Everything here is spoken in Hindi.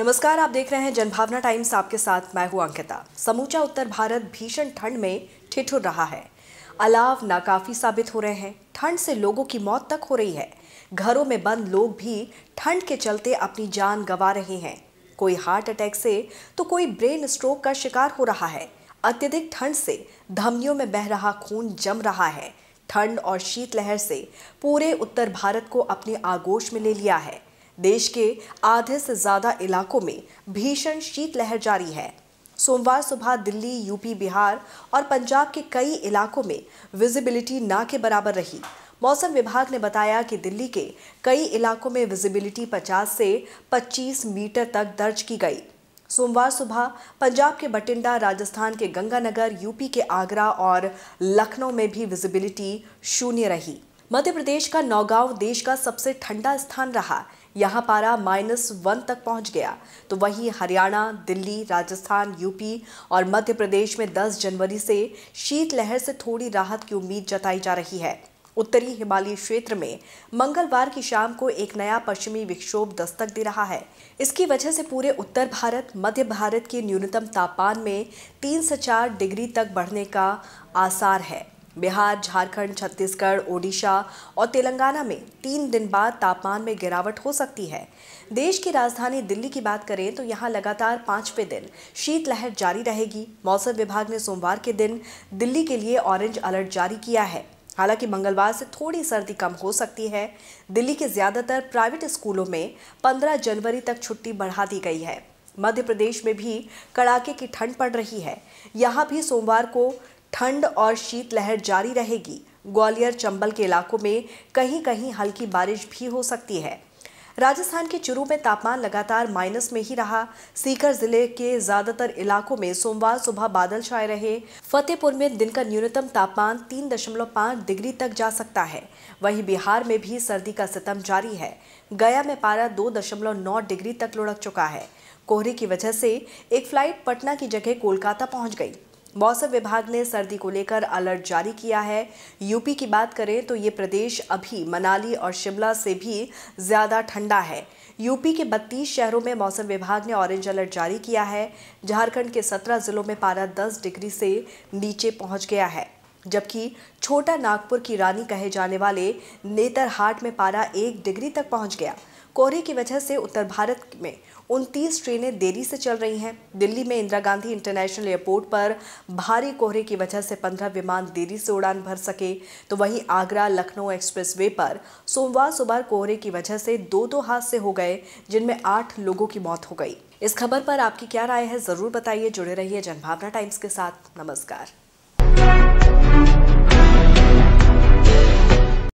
नमस्कार आप देख रहे हैं जनभावना टाइम्स आपके साथ मैं हूं अंकिता समूचा उत्तर भारत भीषण ठंड में ठिठुर रहा है अलाव नाकाफी साबित हो रहे हैं ठंड से लोगों की मौत तक हो रही है घरों में बंद लोग भी ठंड के चलते अपनी जान गंवा रहे हैं कोई हार्ट अटैक से तो कोई ब्रेन स्ट्रोक का शिकार हो रहा है अत्यधिक ठंड से धमनियों में बह रहा खून जम रहा है ठंड और शीतलहर से पूरे उत्तर भारत को अपने आगोश में ले लिया है देश के आधे से ज़्यादा इलाकों में भीषण शीतलहर जारी है सोमवार सुबह दिल्ली यूपी बिहार और पंजाब के कई इलाकों में विजिबिलिटी ना के बराबर रही मौसम विभाग ने बताया कि दिल्ली के कई इलाकों में विजिबिलिटी 50 से 25 मीटर तक दर्ज की गई सोमवार सुबह पंजाब के बटिंडा राजस्थान के गंगानगर यूपी के आगरा और लखनऊ में भी विजिबिलिटी शून्य रही मध्य प्रदेश का नौगांव देश का सबसे ठंडा स्थान रहा यहाँ पारा माइनस वन तक पहुँच गया तो वहीं हरियाणा दिल्ली राजस्थान यूपी और मध्य प्रदेश में 10 जनवरी से शीतलहर से थोड़ी राहत की उम्मीद जताई जा रही है उत्तरी हिमालयी क्षेत्र में मंगलवार की शाम को एक नया पश्चिमी विक्षोभ दस्तक दे रहा है इसकी वजह से पूरे उत्तर भारत मध्य भारत के न्यूनतम तापमान में तीन से चार डिग्री तक बढ़ने का आसार है बिहार झारखंड छत्तीसगढ़ ओडिशा और तेलंगाना में तीन दिन बाद तापमान में गिरावट हो सकती है देश की राजधानी दिल्ली की बात करें तो यहाँ लगातार पाँचवें दिन शीतलहर जारी रहेगी मौसम विभाग ने सोमवार के दिन दिल्ली के लिए ऑरेंज अलर्ट जारी किया है हालांकि मंगलवार से थोड़ी सर्दी कम हो सकती है दिल्ली के ज़्यादातर प्राइवेट स्कूलों में 15 जनवरी तक छुट्टी बढ़ा दी गई है मध्य प्रदेश में भी कड़ाके की ठंड पड़ रही है यहाँ भी सोमवार को ठंड और शीतलहर जारी रहेगी ग्वालियर चंबल के इलाकों में कहीं कहीं हल्की बारिश भी हो सकती है राजस्थान के चुरू में तापमान लगातार माइनस में ही रहा सीकर जिले के ज्यादातर इलाकों में सोमवार सुबह बादल छाए रहे फतेहपुर में दिन का न्यूनतम तापमान 3.5 डिग्री तक जा सकता है वहीं बिहार में भी सर्दी का सितम जारी है गया में पारा 2.9 डिग्री तक लुढ़क चुका है कोहरे की वजह से एक फ्लाइट पटना की जगह कोलकाता पहुंच गई मौसम विभाग ने सर्दी को लेकर अलर्ट जारी किया है यूपी की बात करें तो ये प्रदेश अभी मनाली और शिमला से भी ज़्यादा ठंडा है यूपी के 32 शहरों में मौसम विभाग ने ऑरेंज अलर्ट जारी किया है झारखंड के 17 ज़िलों में पारा 10 डिग्री से नीचे पहुंच गया है जबकि छोटा नागपुर की रानी कहे जाने वाले नेतरहाट में पारा एक डिग्री तक पहुंच गया कोहरे की वजह से उत्तर भारत में उनतीस ट्रेनें देरी से चल रही हैं दिल्ली में इंदिरा गांधी इंटरनेशनल एयरपोर्ट पर भारी कोहरे की वजह से पंद्रह विमान देरी से उड़ान भर सके तो वहीं आगरा लखनऊ एक्सप्रेस पर सोमवार सुबह कोहरे की वजह से दो दो हादसे हो गए जिनमें आठ लोगों की मौत हो गई इस खबर पर आपकी क्या राय है जरूर बताइए जुड़े रहिए जनभावना टाइम्स के साथ नमस्कार